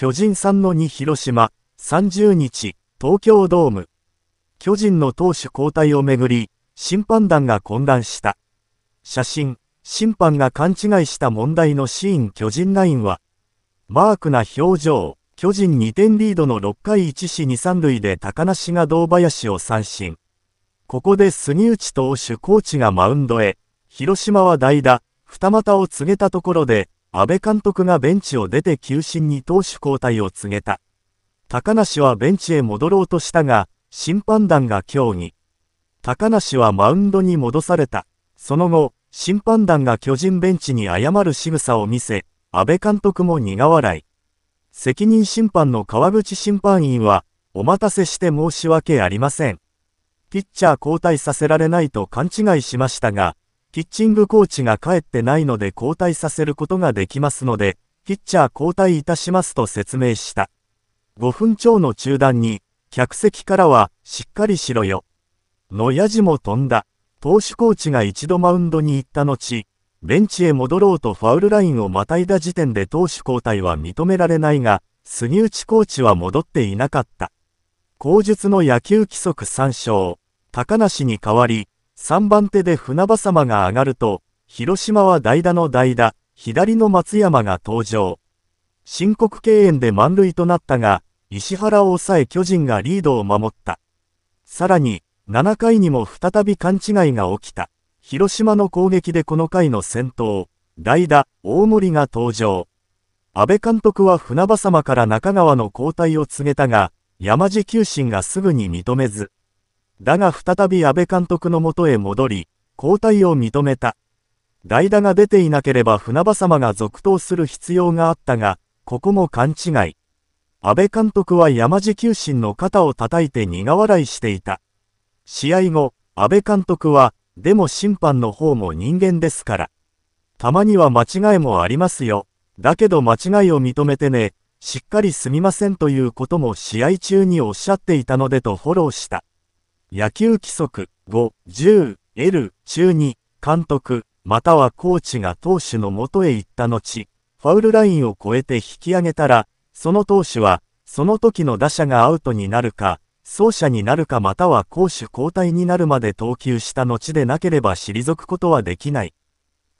巨人さんの2広島、30日、東京ドーム。巨人の投手交代をめぐり、審判団が混乱した。写真、審判が勘違いした問題のシーン巨人ナインは、マークな表情、巨人2点リードの6回1死2、3塁で高梨が堂林を三振。ここで杉内投手コーチがマウンドへ、広島は代打、二股を告げたところで、安倍監督がベンチを出て球審に投手交代を告げた。高梨はベンチへ戻ろうとしたが、審判団が協議。高梨はマウンドに戻された。その後、審判団が巨人ベンチに謝る仕草を見せ、安倍監督も苦笑い。責任審判の川口審判員は、お待たせして申し訳ありません。ピッチャー交代させられないと勘違いしましたが、ピッチングコーチが帰ってないので交代させることができますので、ピッチャー交代いたしますと説明した。5分超の中断に、客席からは、しっかりしろよ。のやじも飛んだ。投手コーチが一度マウンドに行った後、ベンチへ戻ろうとファウルラインをまたいだ時点で投手交代は認められないが、杉内コーチは戻っていなかった。口述の野球規則参照、高梨に代わり、3番手で船場様が上がると、広島は代打の代打、左の松山が登場。申告敬遠で満塁となったが、石原を抑え巨人がリードを守った。さらに、7回にも再び勘違いが起きた。広島の攻撃でこの回の先頭、代打、大森が登場。安倍監督は船場様から中川の交代を告げたが、山地球審がすぐに認めず、だが再び安倍監督のもとへ戻り、交代を認めた。代打が出ていなければ船場様が続投する必要があったが、ここも勘違い。安倍監督は山地球心の肩を叩いて苦笑いしていた。試合後、安倍監督は、でも審判の方も人間ですから。たまには間違いもありますよ。だけど間違いを認めてね、しっかりすみませんということも試合中におっしゃっていたのでとフォローした。野球規則5、10、L 中に監督またはコーチが投手のもとへ行った後、ファウルラインを超えて引き上げたら、その投手は、その時の打者がアウトになるか、走者になるかまたは攻守交代になるまで投球した後でなければ退くことはできない。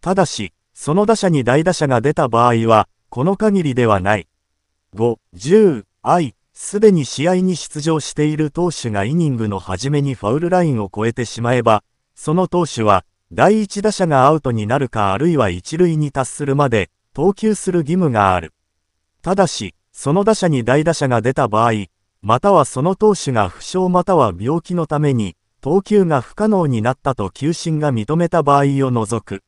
ただし、その打者に大打者が出た場合は、この限りではない。5、10、I、すでに試合に出場している投手がイニングの初めにファウルラインを越えてしまえば、その投手は、第1打者がアウトになるかあるいは一塁に達するまで、投球する義務がある。ただし、その打者に大打者が出た場合、またはその投手が負傷または病気のために、投球が不可能になったと球審が認めた場合を除く。